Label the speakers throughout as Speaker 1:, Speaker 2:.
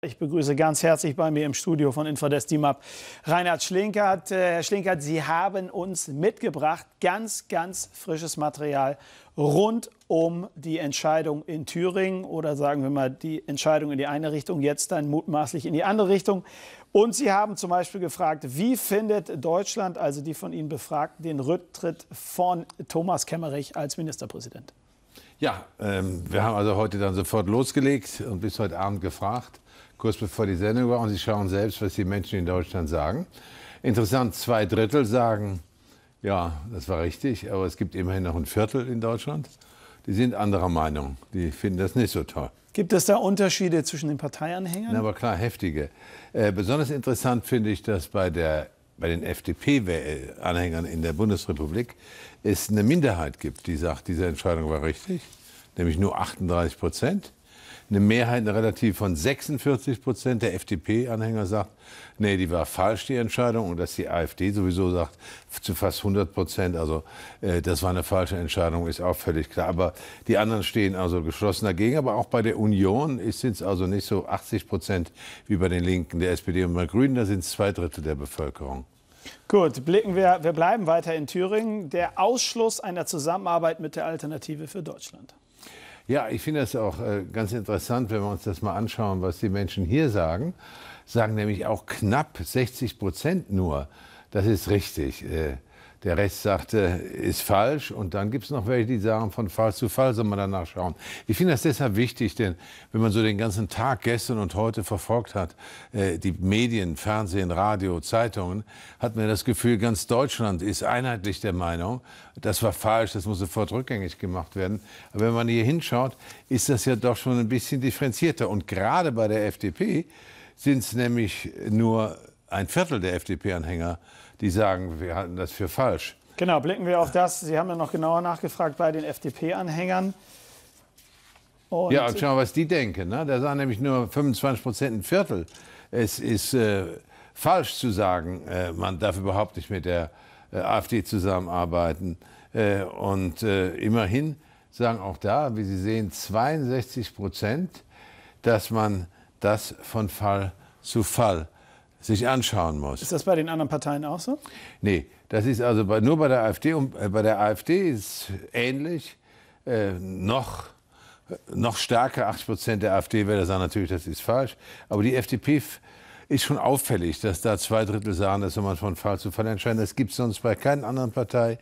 Speaker 1: Ich begrüße ganz herzlich bei mir im Studio von Infradesk DIMAP Reinhard Schlinkert. Äh, Herr Schlinkert, Sie haben uns mitgebracht ganz, ganz frisches Material rund um die Entscheidung in Thüringen oder sagen wir mal die Entscheidung in die eine Richtung, jetzt dann mutmaßlich in die andere Richtung. Und Sie haben zum Beispiel gefragt, wie findet Deutschland, also die von Ihnen befragten, den Rücktritt von Thomas Kemmerich als Ministerpräsident?
Speaker 2: Ja, ähm, wir haben also heute dann sofort losgelegt und bis heute Abend gefragt kurz bevor die Sendung war, und Sie schauen selbst, was die Menschen in Deutschland sagen. Interessant, zwei Drittel sagen, ja, das war richtig, aber es gibt immerhin noch ein Viertel in Deutschland, die sind anderer Meinung, die finden das nicht so toll.
Speaker 1: Gibt es da Unterschiede zwischen den Parteianhängern? Na,
Speaker 2: aber klar, heftige. Äh, besonders interessant finde ich, dass bei, der, bei den FDP-Anhängern in der Bundesrepublik es eine Minderheit gibt, die sagt, diese Entscheidung war richtig, nämlich nur 38 Prozent eine Mehrheit, eine relativ von 46 Prozent der FDP-Anhänger sagt, nee, die war falsch, die Entscheidung. Und dass die AfD sowieso sagt, zu fast 100 Prozent, also äh, das war eine falsche Entscheidung, ist auch völlig klar. Aber die anderen stehen also geschlossen dagegen. Aber auch bei der Union sind es also nicht so 80 Prozent wie bei den Linken, der SPD und bei Grünen, da sind es zwei Drittel der Bevölkerung.
Speaker 1: Gut, blicken wir, wir bleiben weiter in Thüringen. Der Ausschluss einer Zusammenarbeit mit der Alternative für Deutschland.
Speaker 2: Ja, ich finde das auch äh, ganz interessant, wenn wir uns das mal anschauen, was die Menschen hier sagen. Sagen nämlich auch knapp 60 Prozent nur. Das ist richtig. Äh, der Rest sagte, äh, ist falsch. Und dann gibt es noch welche, die sagen, von Fall zu Fall soll man danach schauen. Ich finde das deshalb wichtig, denn wenn man so den ganzen Tag gestern und heute verfolgt hat, äh, die Medien, Fernsehen, Radio, Zeitungen, hat man das Gefühl, ganz Deutschland ist einheitlich der Meinung, das war falsch, das muss sofort rückgängig gemacht werden. Aber wenn man hier hinschaut, ist das ja doch schon ein bisschen differenzierter. Und gerade bei der FDP sind es nämlich nur ein Viertel der FDP-Anhänger, die sagen, wir halten das für falsch.
Speaker 1: Genau, blicken wir auf das. Sie haben ja noch genauer nachgefragt bei den FDP-Anhängern. Und ja, und schau mal,
Speaker 2: was die denken. Ne? Da sagen nämlich nur 25 Prozent ein Viertel. Es ist äh, falsch zu sagen, äh, man darf überhaupt nicht mit der äh, AfD zusammenarbeiten. Äh, und äh, immerhin sagen auch da, wie Sie sehen, 62 Prozent, dass man das von Fall zu Fall sich anschauen muss. Ist das bei den anderen Parteien auch so? Nee, das ist also bei, nur bei der AfD. Und bei der AfD ist ähnlich. Äh, noch, noch stärker, 80 Prozent der AfD-Wähler sagen natürlich, das ist falsch. Aber die FDP ist schon auffällig, dass da zwei Drittel sagen, dass man von Fall zu Fall entscheiden. Das gibt es sonst bei keiner anderen Partei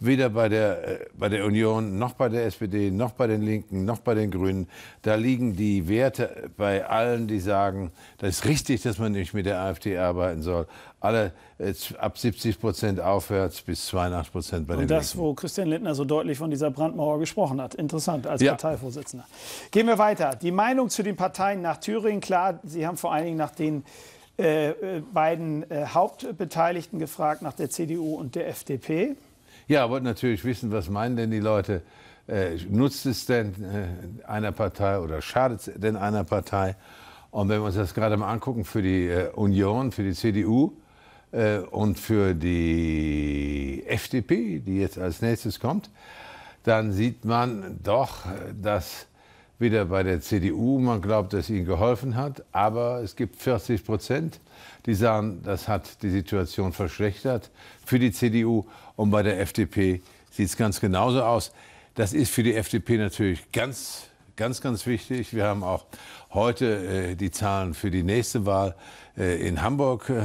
Speaker 2: weder bei der, äh, bei der Union noch bei der SPD noch bei den Linken noch bei den Grünen. Da liegen die Werte bei allen, die sagen, das ist richtig, dass man nicht mit der AfD arbeiten soll. Alle äh, ab 70 Prozent aufwärts bis 82 Prozent bei den Und das,
Speaker 1: wo Christian Lindner so deutlich von dieser Brandmauer gesprochen hat. Interessant als ja. Parteivorsitzender. Gehen wir weiter. Die Meinung zu den Parteien nach Thüringen, klar, Sie haben vor allen Dingen nach den äh, äh, beiden äh, Hauptbeteiligten gefragt, nach der CDU und der FDP.
Speaker 2: Ja, wollte natürlich wissen, was meinen denn die Leute? Äh, nutzt es denn äh, einer Partei oder schadet es denn einer Partei? Und wenn wir uns das gerade mal angucken für die äh, Union, für die CDU äh, und für die FDP, die jetzt als nächstes kommt, dann sieht man doch, äh, dass wieder bei der CDU. Man glaubt, dass ihnen geholfen hat, aber es gibt 40 Prozent, die sagen, das hat die Situation verschlechtert für die CDU. Und bei der FDP sieht es ganz genauso aus. Das ist für die FDP natürlich ganz, ganz, ganz wichtig. Wir haben auch heute äh, die Zahlen für die nächste Wahl äh, in Hamburg äh,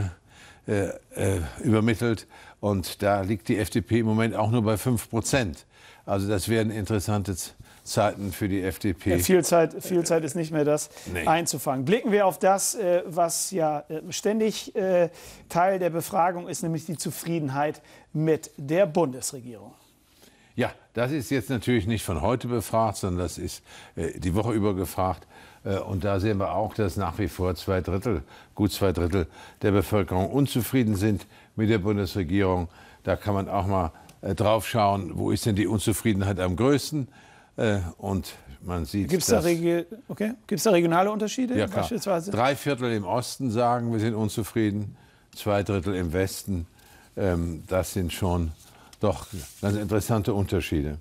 Speaker 2: äh übermittelt. Und da liegt die FDP im Moment auch nur bei 5 Prozent. Also das werden interessante Zahlen. Zeiten für die FDP. Ja, viel,
Speaker 1: Zeit, viel Zeit ist nicht mehr das nee. einzufangen. Blicken wir auf das, äh, was ja äh, ständig äh, Teil der Befragung ist, nämlich die Zufriedenheit mit der Bundesregierung.
Speaker 2: Ja, das ist jetzt natürlich nicht von heute befragt, sondern das ist die Woche über gefragt. Und da sehen wir auch, dass nach wie vor zwei Drittel, gut zwei Drittel der Bevölkerung unzufrieden sind mit der Bundesregierung. Da kann man auch mal drauf schauen, wo ist denn die Unzufriedenheit am größten? Äh, und man sieht. Gibt es da,
Speaker 1: okay. da, regionale Unterschiede ja, beispielsweise? Drei
Speaker 2: Viertel im Osten sagen, wir sind unzufrieden, zwei Drittel im Westen. Ähm, das sind schon doch ganz interessante Unterschiede.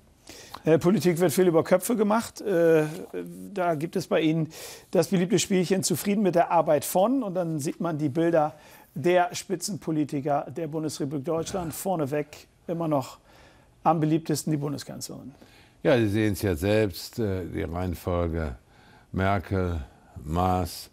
Speaker 1: Äh, Politik wird viel über Köpfe gemacht. Äh, da gibt es bei Ihnen das beliebte Spielchen zufrieden mit der Arbeit von. Und dann sieht man die Bilder der Spitzenpolitiker der Bundesrepublik Deutschland. Vorneweg immer noch am beliebtesten die Bundeskanzlerin.
Speaker 2: Ja, Sie sehen es ja selbst, äh, die Reihenfolge Merkel, Maas,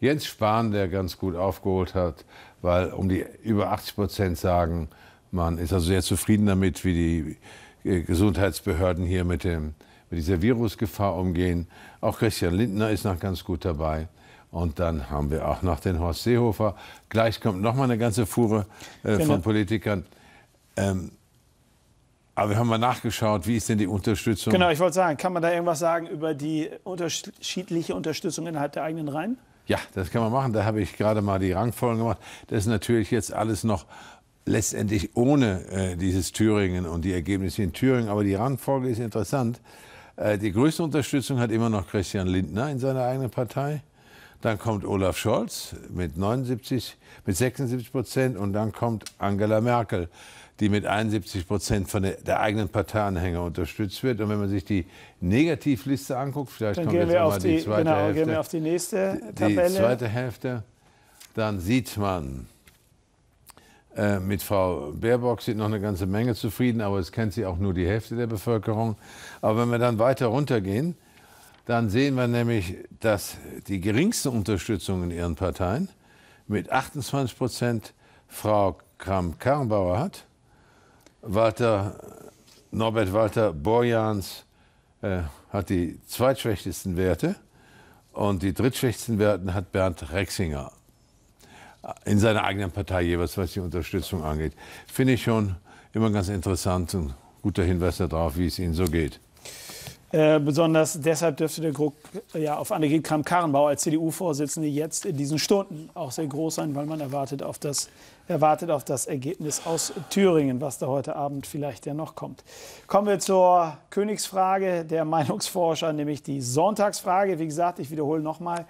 Speaker 2: Jens Spahn, der ganz gut aufgeholt hat, weil um die über 80 Prozent sagen, man ist also sehr zufrieden damit, wie die äh, Gesundheitsbehörden hier mit, dem, mit dieser Virusgefahr umgehen. Auch Christian Lindner ist noch ganz gut dabei. Und dann haben wir auch noch den Horst Seehofer. Gleich kommt noch mal eine ganze Fuhre äh, von genau. Politikern. Ähm, aber wir haben mal nachgeschaut, wie ist denn die Unterstützung? Genau, ich
Speaker 1: wollte sagen, kann man da irgendwas sagen über die unterschiedliche Unterstützung innerhalb der eigenen Reihen?
Speaker 2: Ja, das kann man machen. Da habe ich gerade mal die Rangfolgen gemacht. Das ist natürlich jetzt alles noch letztendlich ohne äh, dieses Thüringen und die Ergebnisse in Thüringen. Aber die Rangfolge ist interessant. Äh, die größte Unterstützung hat immer noch Christian Lindner in seiner eigenen Partei. Dann kommt Olaf Scholz mit, 79, mit 76 Prozent und dann kommt Angela Merkel, die mit 71 Prozent von der, der eigenen Parteianhänger unterstützt wird. Und wenn man sich die Negativliste anguckt, vielleicht dann kommt jetzt nochmal die, die, zweite genau, Hälfte. Gehen wir auf die
Speaker 1: nächste Tabelle. Die zweite
Speaker 2: Hälfte, dann sieht man, äh, mit Frau Baerbock sind noch eine ganze Menge zufrieden, aber es kennt sie auch nur die Hälfte der Bevölkerung. Aber wenn wir dann weiter runtergehen, dann sehen wir nämlich, dass die geringste Unterstützung in ihren Parteien mit 28 Prozent Frau Kramp-Karrenbauer hat, Walter, Norbert Walter Borjans äh, hat die zweitschwächsten Werte und die drittschwächsten Werte hat Bernd Rexinger in seiner eigenen Partei jeweils, was die Unterstützung angeht. Finde ich schon immer ganz interessant und guter Hinweis darauf, wie es Ihnen so geht.
Speaker 1: Äh, besonders deshalb dürfte der Druck äh, ja, auf Annegret kramp karrenbau als CDU-Vorsitzende jetzt in diesen Stunden auch sehr groß sein, weil man erwartet auf, das, erwartet auf das Ergebnis aus Thüringen, was da heute Abend vielleicht ja noch kommt. Kommen wir zur Königsfrage der Meinungsforscher, nämlich die Sonntagsfrage. Wie gesagt, ich wiederhole nochmal,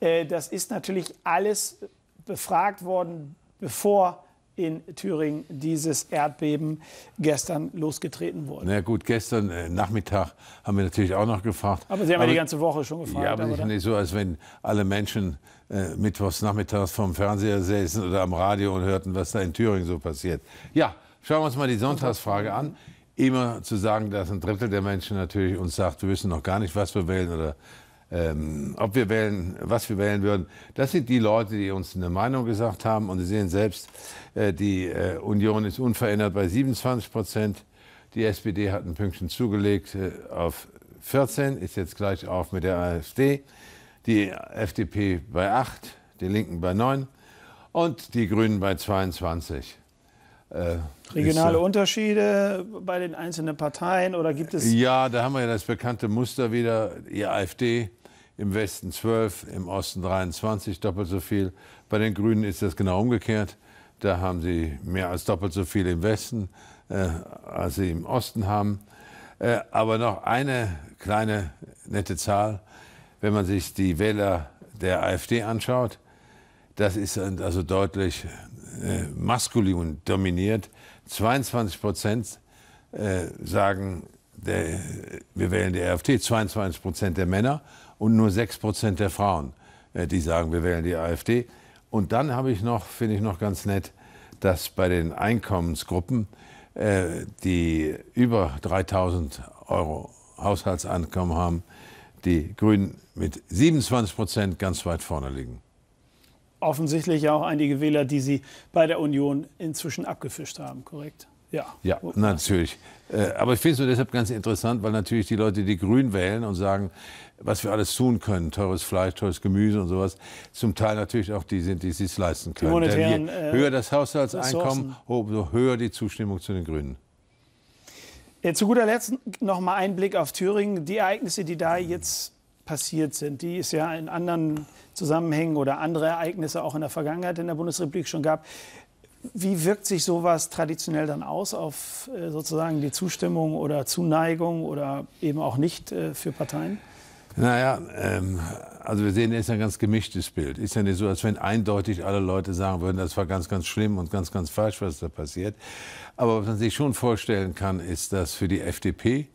Speaker 1: äh, das ist natürlich alles befragt worden, bevor in Thüringen dieses Erdbeben gestern losgetreten wurde.
Speaker 2: Na gut, gestern äh, Nachmittag haben wir natürlich auch noch gefragt. Aber Sie haben aber, ja die ganze Woche schon gefragt. Ja, aber es ist nicht so, als wenn alle Menschen äh, mittwochs nachmittags vorm Fernseher säßen oder am Radio und hörten, was da in Thüringen so passiert. Ja, schauen wir uns mal die Sonntagsfrage an. Immer zu sagen, dass ein Drittel der Menschen natürlich uns sagt, wir wissen noch gar nicht, was wir wählen oder ähm, ob wir wählen, was wir wählen würden. Das sind die Leute, die uns eine Meinung gesagt haben. Und Sie sehen selbst, äh, die äh, Union ist unverändert bei 27 Prozent. Die SPD hat ein Pünktchen zugelegt äh, auf 14, ist jetzt gleich auf mit der AfD. Die FDP bei 8, die Linken bei 9 und die Grünen bei 22. Äh, Regionale ist, äh,
Speaker 1: Unterschiede bei den einzelnen Parteien oder gibt es?
Speaker 2: Ja, da haben wir ja das bekannte Muster wieder. Die AfD im Westen 12, im Osten 23, doppelt so viel. Bei den Grünen ist das genau umgekehrt. Da haben sie mehr als doppelt so viel im Westen, äh, als sie im Osten haben. Äh, aber noch eine kleine nette Zahl, wenn man sich die Wähler der AfD anschaut. Das ist also deutlich äh, maskulin dominiert. 22 Prozent äh, sagen, der, wir wählen die AfD, 22 Prozent der Männer und nur 6 Prozent der Frauen, äh, die sagen, wir wählen die AfD. Und dann habe ich noch, finde ich noch ganz nett, dass bei den Einkommensgruppen, äh, die über 3000 Euro Haushaltseinkommen haben, die Grünen mit 27 Prozent ganz weit vorne liegen
Speaker 1: offensichtlich auch einige Wähler, die Sie bei der Union inzwischen abgefischt haben, korrekt? Ja, ja
Speaker 2: natürlich. Äh, aber ich finde es nur deshalb ganz interessant, weil natürlich die Leute, die Grün wählen und sagen, was wir alles tun können, teures Fleisch, teures Gemüse und sowas, zum Teil natürlich auch die sind, die es sich leisten können. Monetären, Denn je äh, höher das Haushaltseinkommen, umso höher die Zustimmung zu den Grünen.
Speaker 1: Ja, zu guter Letzt noch mal ein Blick auf Thüringen. Die Ereignisse, die da jetzt passiert sind, die es ja in anderen Zusammenhängen oder andere Ereignisse auch in der Vergangenheit in der Bundesrepublik schon gab. Wie wirkt sich sowas traditionell dann aus auf äh, sozusagen die Zustimmung oder Zuneigung oder eben auch nicht äh, für Parteien?
Speaker 2: Naja, ähm, also wir sehen, es ist ein ganz gemischtes Bild. Ist ja nicht so, als wenn eindeutig alle Leute sagen würden, das war ganz, ganz schlimm und ganz, ganz falsch, was da passiert. Aber was man sich schon vorstellen kann, ist, dass für die FDP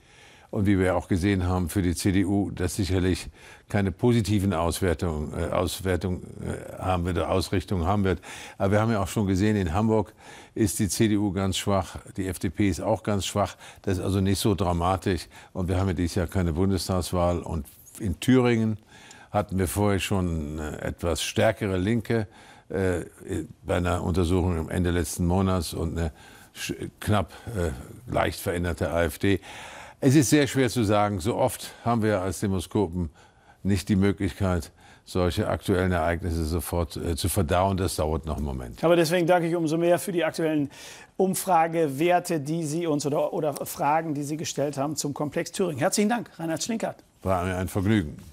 Speaker 2: und wie wir auch gesehen haben für die CDU, das sicherlich keine positiven Auswertungen, äh, Auswertung äh, haben wird, Ausrichtungen haben wird. Aber wir haben ja auch schon gesehen, in Hamburg ist die CDU ganz schwach, die FDP ist auch ganz schwach. Das ist also nicht so dramatisch. Und wir haben ja dieses Jahr keine Bundestagswahl. Und in Thüringen hatten wir vorher schon eine etwas stärkere Linke äh, bei einer Untersuchung am Ende letzten Monats und eine knapp äh, leicht veränderte AfD. Es ist sehr schwer zu sagen. So oft haben wir als Demoskopen nicht die Möglichkeit, solche aktuellen Ereignisse sofort äh, zu verdauen. Das dauert noch einen Moment.
Speaker 1: Aber deswegen danke ich umso mehr für die aktuellen Umfragewerte, die Sie uns oder, oder Fragen, die Sie gestellt haben zum Komplex Thüringen. Herzlichen Dank, Reinhard Schlinkert.
Speaker 2: War mir ein Vergnügen.